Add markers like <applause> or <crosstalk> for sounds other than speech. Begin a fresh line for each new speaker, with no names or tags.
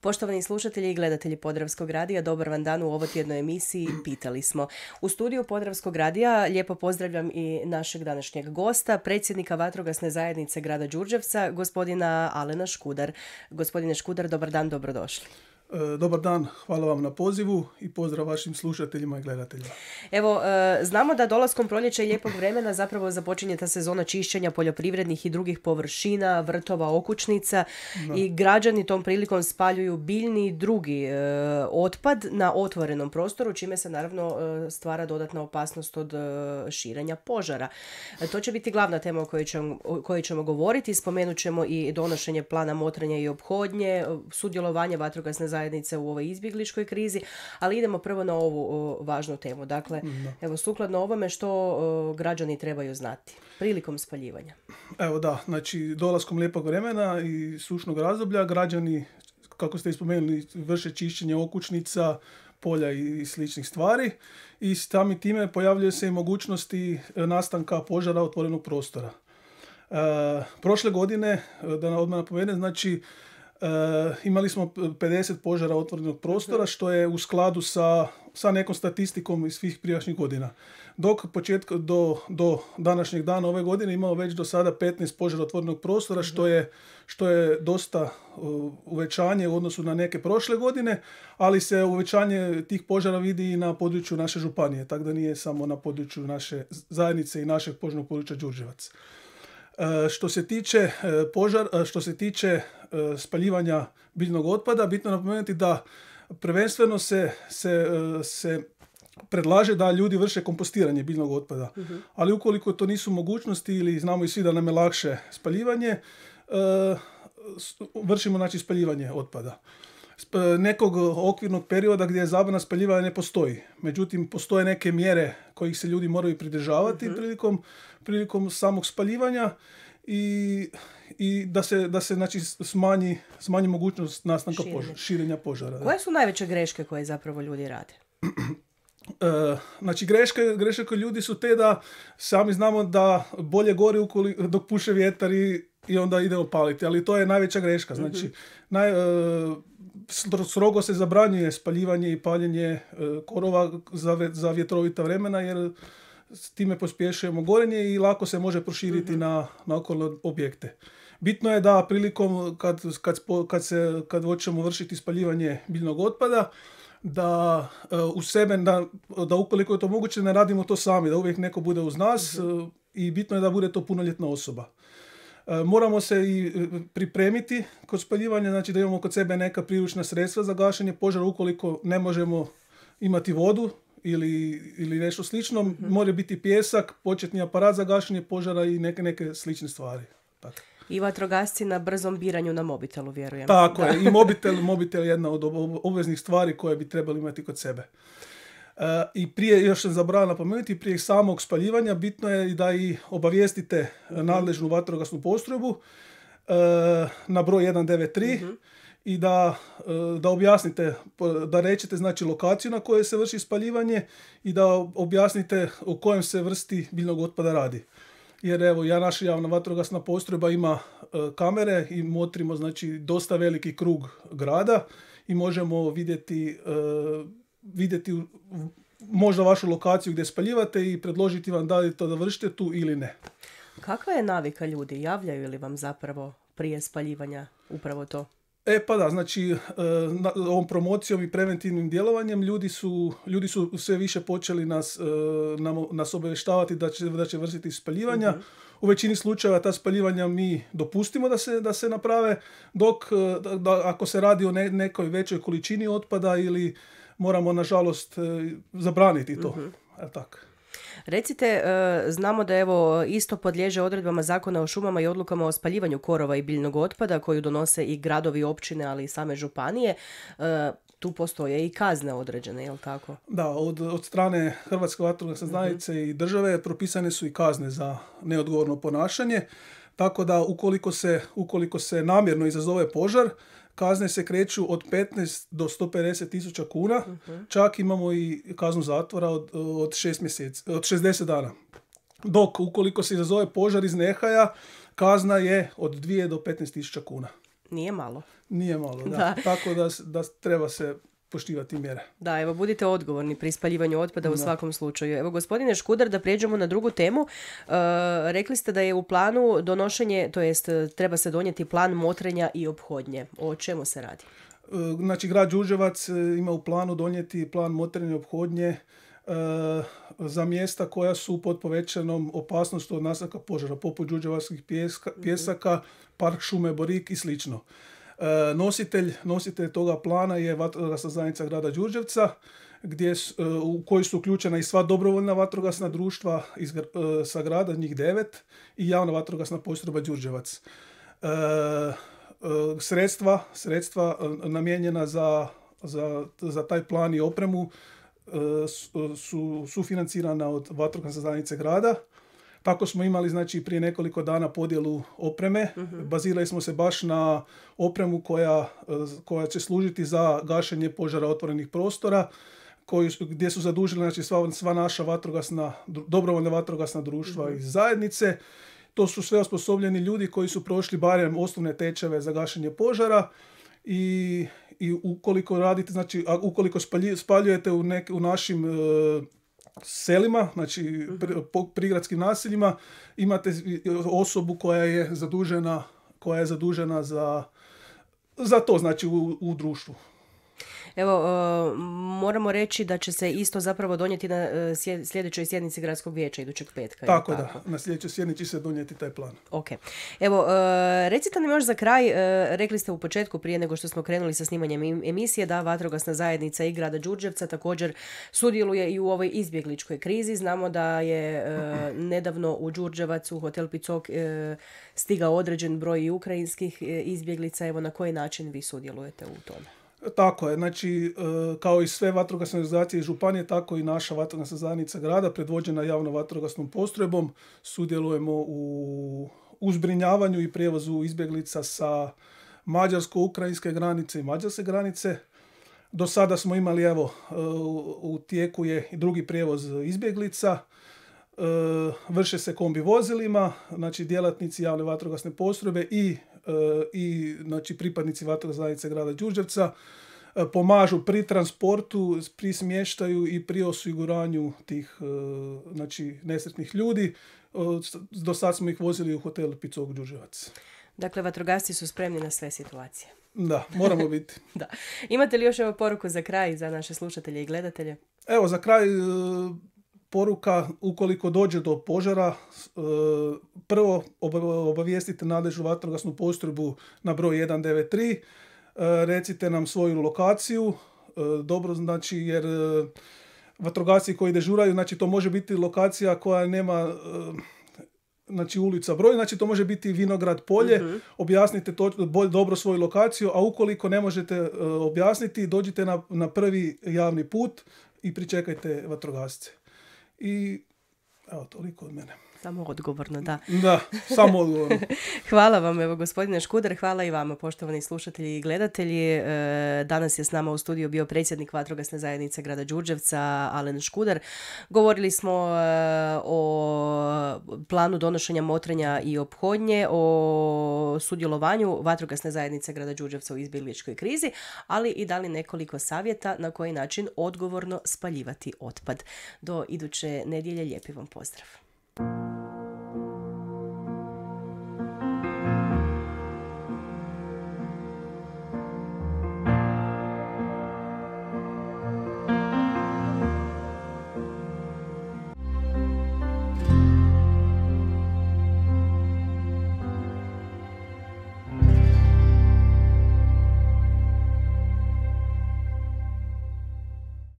Poštovani slušatelji i gledatelji Podravskog radija, dobar vam dan u ovo tjednoj emisiji <clears throat> Pitali smo. U studiju Podravskog radija lijepo pozdravljam i našeg današnjeg gosta, predsjednika Vatrogasne zajednice grada Đurđevca, gospodina Alena Škudar. Gospodine Škudar, dobar dan, dobrodošli.
E, dobar dan, hvala vam na pozivu i pozdrav vašim slušateljima i gledateljima.
Evo, e, znamo da dolaskom proljeća i lijepog vremena zapravo započinje ta sezona čišćenja poljoprivrednih i drugih površina, vrtova, okućnica i građani tom prilikom spaljuju biljni i drugi e, otpad na otvorenom prostoru, čime se naravno stvara dodatna opasnost od širenja požara. To će biti glavna tema o kojoj ćemo, ćemo govoriti. Spomenut ćemo i donošenje plana motranja i obhodnje, sudjelovanje vatrogasne za zajednice u ovoj izbjegličkoj krizi, ali idemo prvo na ovu važnu temu. Dakle, evo sukladno ovome što građani trebaju znati prilikom spaljivanja.
Evo da, znači dolaskom lijepog vremena i sušnog razdoblja građani, kako ste spomenuli, vrše čišćenje okućnica, polja i sličnih stvari i sami time pojavljuje se i mogućnosti nastanka požara otvorenog prostora. E, prošle godine, da odmah napomenem, znači Eh, imali smo 50 požara otvorenog prostora što je u skladu sa, sa nekom statistikom iz svih prijašnjih godina. Dok početka do, do današnjeg dana ove godine imamo već do sada 15 požara otvorenog prostora što mhm. je, što je dosta eh, uvećanje u odnosu na neke prošle godine, ali se uvećanje tih požara vidi i na području naše županije, tako da nije samo na području naše zajednice i našeg požnog područja Đurđevac. E, što se tiče e, požar, e, što se tiče spaljivanja biljnog otpada, bitno napomenuti da prvenstveno se, se, se predlaže da ljudi vrše kompostiranje biljnog otpada. Mhm. Ali ukoliko to nisu mogućnosti ili znamo i svi da nam je lakše spaljivanje, vršimo znači spaljivanje otpada nekog okvirnog perioda gdje je zabrana spaljivanja ne postoji. Međutim, postoje neke mjere kojih se ljudi moraju pridržavati mhm. prilikom, prilikom samog spaljivanja i, i da se, da se znači, smanji, smanji mogućnost nastanka požara, širenja požara. Koje
su najveće greške koje zapravo ljudi rade? <clears throat>
E, znači greške, ljudi su te da sami znamo da bolje gori dok puše vjetar i, i onda ide opaliti, ali to je najveća greška. Znači, mhm. e, strogo se zabranjuje spaljivanje i paljenje e, korova za, za vjetrovita vremena jer s time pospješujemo gorenje i lako se može proširiti mhm. na, na okolne objekte. Bitno je da prilikom kad, kad, kad, se, kad hoćemo vršiti spaljivanje biljnog otpada, da e, u sebe, da, da ukoliko je to moguće ne radimo to sami, da uvijek neko bude uz nas mhm. e, i bitno je da bude to punoljetna osoba. E, moramo se i pripremiti kod spaljivanja, znači da imamo kod sebe neka priručna sredstva za gašenje požara ukoliko ne možemo imati vodu ili, ili nešto slično. mm biti pjesak, početni aparat za gašenje požara i neke, neke slične stvari
i vatrogasci na brzom biranju na mobitelu, vjerujem. Tako je, i mobitel,
mobitel je jedna od obveznih stvari koje bi trebali imati kod sebe. E, I prije, još sam zaboravio napomenuti, prije samog spaljivanja bitno je da i obavijestite mhm. nadležnu vatrogasnu postrojbu e, na broj 193 mhm. i da, e, da objasnite, da rečete znači lokaciju na kojoj se vrši spaljivanje i da objasnite o kojem se vrsti biljnog otpada radi jer evo ja naša javna vatrogasna postrojba ima e, kamere i motrimo znači dosta veliki krug grada i možemo vidjeti, e, vidjeti možda vašu lokaciju gdje spaljivate i predložiti vam da li to da vršite tu ili ne.
Kakva je navika ljudi? Javljaju li vam zapravo prije spaljivanja upravo to?
E pa da, znači e, ovom promocijom i preventivnim djelovanjem ljudi su, ljudi su sve više počeli nas, e, nam, nas obavještavati da će, da će vršiti spaljivanja. Mhm. U većini slučajeva ta spaljivanja mi dopustimo da se, da se naprave, dok e, da, ako se radi o nekoj većoj količini otpada ili moramo nažalost zabraniti to. Mm-hmm.
Recite, e, znamo da evo isto podliježe odredbama Zakona o šumama i odlukama o spaljivanju korova i biljnog otpada koju donose i gradovi, općine, ali i same županije. E, tu postoje i kazne određene, je li tako?
Da, od, od strane Hrvatske vatrogasne mhm. zajednice i države propisane su i kazne za neodgovorno ponašanje. Tako da ukoliko se, ukoliko se namjerno izazove požar, Kazne se kreću od 15 do 150 tisuća kuna. Uh-huh. Čak imamo i kaznu zatvora od, od, 6 mjeseci, od 60 dana. Dok ukoliko se izazove požar iz nehaja, kazna je od 2 do 15 tisuća kuna. Nije malo. Nije malo, da. da. Tako da, da treba se poštivati mjere.
Da, evo, budite odgovorni pri ispaljivanju otpada u svakom slučaju. Evo, gospodine Škudar, da prijeđemo na drugu temu. E, rekli ste da je u planu donošenje, to jest treba se donijeti plan motrenja i obhodnje. O čemu se radi?
E, znači, grad Đuževac e, ima u planu donijeti plan motrenja i obhodnje za mjesta koja su pod povećanom opasnošću od nasaka požara, poput đuđevarskih mhm. pjesaka, park šume Borik i slično. E, nositelj, nositelj toga plana je Vatrogasna zajednica grada Đurđevca gdje, e, u kojoj su uključena i sva dobrovoljna vatrogasna društva iz, e, sa grada, njih devet, i javna vatrogasna postroba Đurđevac. sredstva, sredstva namijenjena za, za, za, taj plan i opremu su, su financirana od vatrogasne zajednice grada, tako smo imali znači prije nekoliko dana podjelu opreme. Mhm. Bazirali smo se baš na opremu koja, eh, koja će služiti za gašenje požara otvorenih prostora. koji gdje su zadužili znači, sva, sva naša vatrogasna, dobrovoljna vatrogasna društva uh mhm. i zajednice. To su sve osposobljeni ljudi koji su prošli barem osnovne tečeve za gašenje požara i, i ukoliko radite, znači ukoliko spaljujete u, nek, u našim eh, selima, znači mhm. prigradskim naseljima, imate osobu koja je zadužena, koja je zadužena za, za to, znači u društvu.
Evo, e, moramo reći da će se isto zapravo donijeti na e, sljedećoj sjednici gradskog vijeća idućeg petka. Tako, da,
na sljedećoj sjednici se donijeti taj plan.
Ok. Evo, e, recite nam još za kraj, rekli ste u početku prije nego što smo krenuli sa snimanjem emisije da Vatrogasna zajednica i grada Đurđevca također sudjeluje i u ovoj izbjegličkoj krizi. Znamo da je <clears throat> nedavno u Đurđevac u hotel Picok stigao određen broj ukrajinskih izbjeglica. Evo, na koji način vi sudjelujete u tome?
Tako je, znači e, kao i sve vatrogasne organizacije i županije, tako i naša vatrogasna zajednica grada predvođena javno vatrogasnom postrojbom sudjelujemo u uzbrinjavanju i prijevozu izbjeglica sa mađarsko-ukrajinske granice i mađarske granice. Do sada smo imali, evo, e, u tijeku je drugi prijevoz izbjeglica. E, vrše se kombi vozilima, znači djelatnici javne vatrogasne postrojbe i, e, i znači, pripadnici vatrogasne grada Đurđevca e, pomažu pri transportu, pri smještaju i pri osiguranju tih znači, nesretnih ljudi. Do sad smo ih vozili u hotel Picog đurđevac
Dakle, vatrogasci su spremni na sve situacije.
Da, moramo <laughs> biti. da.
Imate li još evo poruku za kraj za naše slušatelje i gledatelje?
Evo, za kraj poruka ukoliko dođe do požara e, prvo obavijestite nadležnu vatrogasnu postrojbu na broj 193 e, recite nam svoju lokaciju e, dobro znači jer vatrogasci koji dežuraju znači to može biti lokacija koja nema znači ulica broj, znači to može biti vinograd polje, mhm. objasnite to, bolj, dobro svoju lokaciju, a ukoliko ne možete objasniti, dođite na, na prvi javni put i pričekajte vatrogasce. I evo, toliko od mene. Samo odgovorno, da. Da, samo odgovorno.
<laughs> hvala vam, evo, gospodine Škudar. hvala i vama, poštovani slušatelji i gledatelji. E, danas je s nama u studiju bio predsjednik Vatrogasne zajednice grada Đurđevca, Alen Škudar. Govorili smo e, o planu donošenja motrenja i ophodnje, o sudjelovanju Vatrogasne zajednice grada Đurđevca u izbjegličkoj krizi, ali i dali nekoliko savjeta na koji način odgovorno spaljivati otpad. Do iduće nedjelje lijepi vam pozdrav.